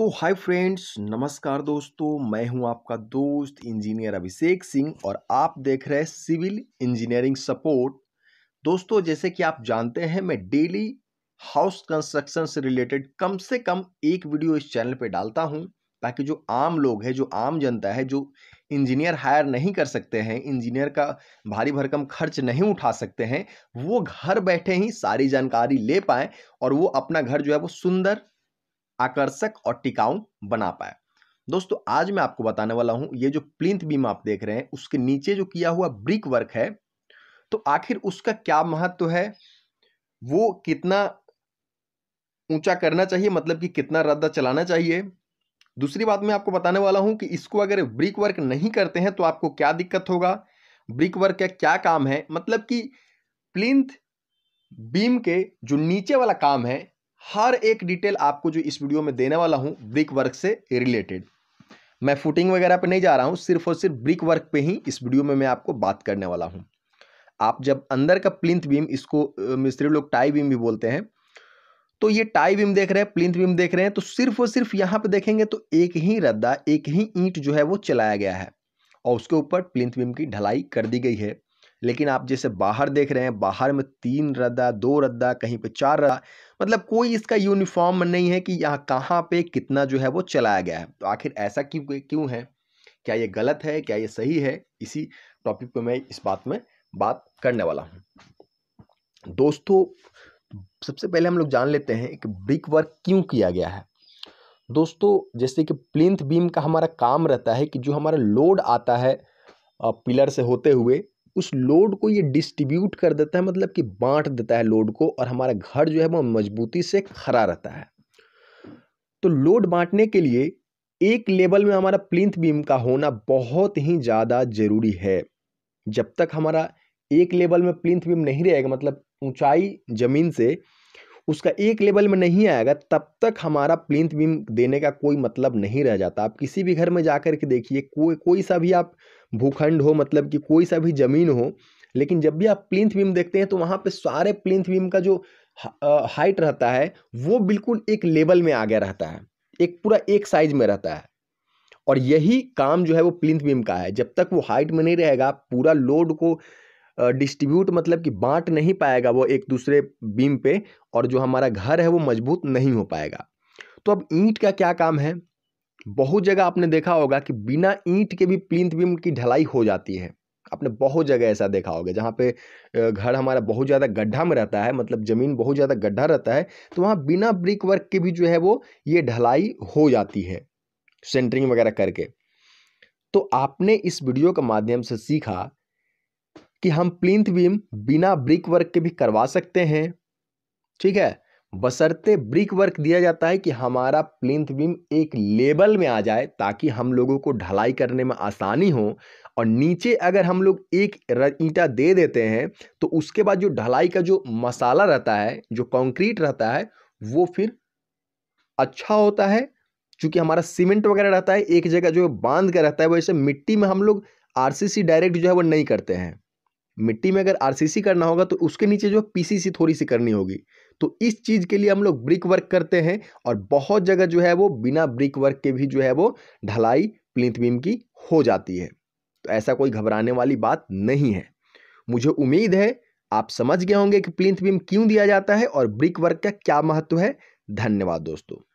तो hi friends नमस्कार दोस्तों मैं हूं आपका दोस्त इंजीनियर अभिषेक सिंह और आप देख रहे हैं सिविल इंजीनियरिंग सपोर्ट दोस्तों जैसे कि आप जानते हैं मैं डेली हाउस कंस्ट्रक्शन से रिलेटेड कम से कम एक वीडियो इस चैनल पे डालता हूं ताकि जो आम लोग हैं जो आम जनता है जो इंजीनियर हायर नहीं कर सकते हैं इंजीनियर का भारी भरकम खर्च नहीं उठा सकते हैं वो घर बैठे ही सारी जानकारी ले पाएँ और वो अपना घर जो है वो सुंदर आकर्षक और टिकाऊ बना पाए दोस्तों आज मैं आपको बताने वाला हूं ये जो प्लिंथ बीम आप देख रहे हैं उसके नीचे जो किया हुआ ब्रिक वर्क है तो आखिर उसका क्या महत्व है वो कितना ऊंचा करना चाहिए मतलब कि कितना रद्दा चलाना चाहिए दूसरी बात मैं आपको बताने वाला हूं कि इसको अगर ब्रिक वर्क नहीं करते हैं तो आपको क्या दिक्कत होगा ब्रिक वर्क का क्या काम है मतलब कि प्लिंथ बीम के जो नीचे वाला काम है हर एक डिटेल आपको जो इस वीडियो में देने वाला हूं ब्रिक वर्क से रिलेटेड मैं फुटिंग वगैरह पे नहीं जा रहा हूं सिर्फ और सिर्फ ब्रिक वर्क पे ही इस वीडियो में मैं आपको बात करने वाला हूं आप जब अंदर का प्लिंथ बीम इसको मिस्त्री लोग टाई बीम भी बोलते हैं तो ये टाई बीम देख रहे हैं प्लिंथ बीम देख रहे हैं तो सिर्फ और सिर्फ यहाँ पर देखेंगे तो एक ही रद्दा एक ही ईंट जो है वो चलाया गया है और उसके ऊपर प्लिंथ बीम की ढलाई कर दी गई है लेकिन आप जैसे बाहर देख रहे हैं बाहर में तीन रद्दा दो रद्दा कहीं पे चार रद्दा मतलब कोई इसका यूनिफॉर्म नहीं है कि यहाँ कहाँ पे कितना जो है वो चलाया गया है तो आखिर ऐसा क्यों क्यों है क्या ये गलत है क्या ये सही है इसी टॉपिक पर मैं इस बात में बात करने वाला हूँ दोस्तों सबसे पहले हम लोग जान लेते हैं कि ब्रिक वर्क क्यों किया गया है दोस्तों जैसे कि प्लिंथ बीम का हमारा काम रहता है कि जो हमारा लोड आता है पिलर से होते हुए उस लोड को ये डिस्ट्रीब्यूट कर देता है मतलब कि बांट देता है लोड को और हमारा घर जो है वह मजबूती से खड़ा रहता है तो लोड बांटने के लिए एक लेवल में हमारा प्लिंथ बीम का होना बहुत ही ज़्यादा ज़रूरी है जब तक हमारा एक लेवल में प्लिंथ बीम नहीं रहेगा मतलब ऊंचाई ज़मीन से उसका एक लेवल में नहीं आएगा तब तक हमारा प्लिंथ बीम देने का कोई मतलब नहीं रह जाता आप किसी भी घर में जा कर के देखिए कोई कोई सा भी आप भूखंड हो मतलब कि कोई सा भी ज़मीन हो लेकिन जब भी आप प्लिंथ बीम देखते हैं तो वहाँ पर सारे प्लिंथ बीम का जो हाइट रहता है वो बिल्कुल एक लेवल में आ गया रहता है एक पूरा एक साइज में रहता है और यही काम जो है वो प्लिंथ बीम का है जब तक वो हाइट में नहीं रहेगा पूरा लोड को डिस्ट्रीब्यूट मतलब कि बांट नहीं पाएगा वो एक दूसरे बीम पे और जो हमारा घर है वो मजबूत नहीं हो पाएगा तो अब ईंट का क्या काम है बहुत जगह आपने देखा होगा कि बिना ईंट के भी प्लिंथ बीम की ढलाई हो जाती है आपने बहुत जगह ऐसा देखा होगा जहाँ पे घर हमारा बहुत ज़्यादा गड्ढा में रहता है मतलब ज़मीन बहुत ज़्यादा गड्ढा रहता है तो वहाँ बिना ब्रिक वर्क के भी जो है वो ये ढलाई हो जाती है सेंटरिंग वगैरह करके तो आपने इस वीडियो के माध्यम से सीखा कि हम प्लिंथ बीम बिना ब्रिक वर्क के भी करवा सकते हैं ठीक है बसरते ब्रिक वर्क दिया जाता है कि हमारा प्लिंथ बीम एक लेवल में आ जाए ताकि हम लोगों को ढलाई करने में आसानी हो और नीचे अगर हम लोग एक ईंटा दे देते हैं तो उसके बाद जो ढलाई का जो मसाला रहता है जो कंक्रीट रहता है वो फिर अच्छा होता है क्योंकि हमारा सीमेंट वगैरह रहता है एक जगह जो बांध कर रहता है वैसे मिट्टी में हम लोग आर डायरेक्ट जो है वो नहीं करते हैं मिट्टी में अगर आरसीसी करना होगा तो उसके नीचे जो पीसीसी थोड़ी सी करनी होगी तो इस चीज़ के लिए हम लोग ब्रिक वर्क करते हैं और बहुत जगह जो है वो बिना ब्रिक वर्क के भी जो है वो ढलाई प्लिंथ बीम की हो जाती है तो ऐसा कोई घबराने वाली बात नहीं है मुझे उम्मीद है आप समझ गए होंगे कि प्लिंथ बीम क्यों दिया जाता है और ब्रिक वर्क का क्या महत्व है धन्यवाद दोस्तों